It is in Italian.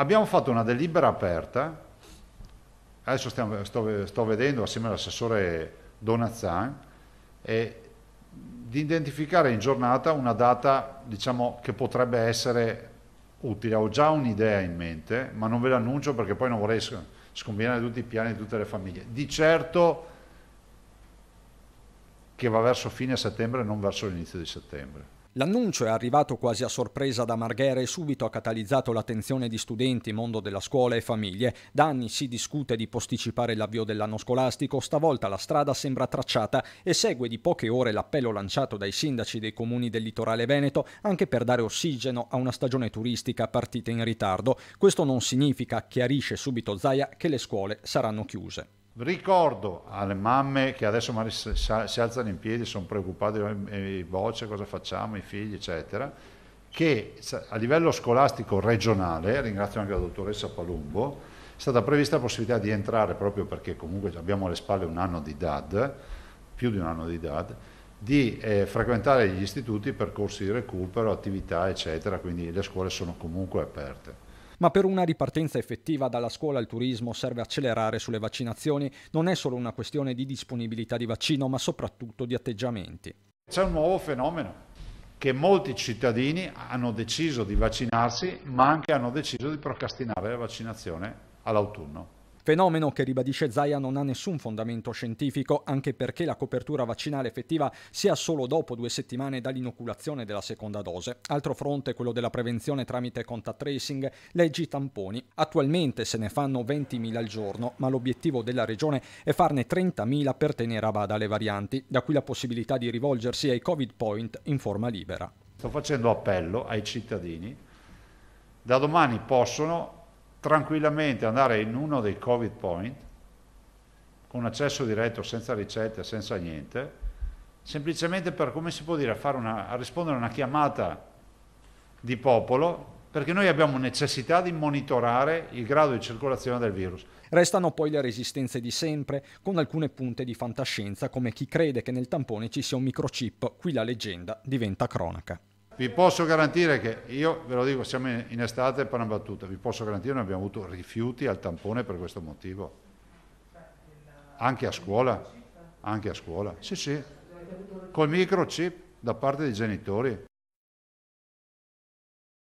Abbiamo fatto una delibera aperta, adesso stiamo, sto, sto, vedendo assieme all'assessore Donazan, eh, di identificare in giornata una data diciamo, che potrebbe essere utile. Ho già un'idea in mente, ma non ve l'annuncio perché poi non vorrei scombinare tutti i piani di tutte le famiglie. Di certo che va verso fine settembre non verso l'inizio di settembre. L'annuncio è arrivato quasi a sorpresa da Marghera e subito ha catalizzato l'attenzione di studenti, mondo della scuola e famiglie. Da anni si discute di posticipare l'avvio dell'anno scolastico, stavolta la strada sembra tracciata e segue di poche ore l'appello lanciato dai sindaci dei comuni del litorale veneto anche per dare ossigeno a una stagione turistica partita in ritardo. Questo non significa, chiarisce subito Zaia, che le scuole saranno chiuse. Ricordo alle mamme che adesso magari si alzano in piedi, sono preoccupate, eh, eh, i bocce, cosa facciamo, i figli, eccetera, che a livello scolastico regionale, ringrazio anche la dottoressa Palumbo, è stata prevista la possibilità di entrare, proprio perché comunque abbiamo alle spalle un anno di DAD, più di un anno di DAD, di eh, frequentare gli istituti per corsi di recupero, attività, eccetera, quindi le scuole sono comunque aperte ma per una ripartenza effettiva dalla scuola al turismo serve accelerare sulle vaccinazioni, non è solo una questione di disponibilità di vaccino, ma soprattutto di atteggiamenti. C'è un nuovo fenomeno che molti cittadini hanno deciso di vaccinarsi, ma anche hanno deciso di procrastinare la vaccinazione all'autunno. Fenomeno che ribadisce Zaia non ha nessun fondamento scientifico, anche perché la copertura vaccinale effettiva sia solo dopo due settimane dall'inoculazione della seconda dose. Altro fronte quello della prevenzione tramite contact tracing, leggi tamponi. Attualmente se ne fanno 20.000 al giorno, ma l'obiettivo della regione è farne 30.000 per tenere a bada le varianti, da qui la possibilità di rivolgersi ai Covid Point in forma libera. Sto facendo appello ai cittadini. Da domani possono tranquillamente andare in uno dei covid point, con accesso diretto, senza ricette, senza niente, semplicemente per, come si può dire, a, una, a rispondere a una chiamata di popolo perché noi abbiamo necessità di monitorare il grado di circolazione del virus. Restano poi le resistenze di sempre, con alcune punte di fantascienza come chi crede che nel tampone ci sia un microchip, qui la leggenda diventa cronaca vi posso garantire che io ve lo dico siamo in estate per una battuta vi posso garantire che noi abbiamo avuto rifiuti al tampone per questo motivo anche a scuola anche a scuola sì sì col microchip da parte dei genitori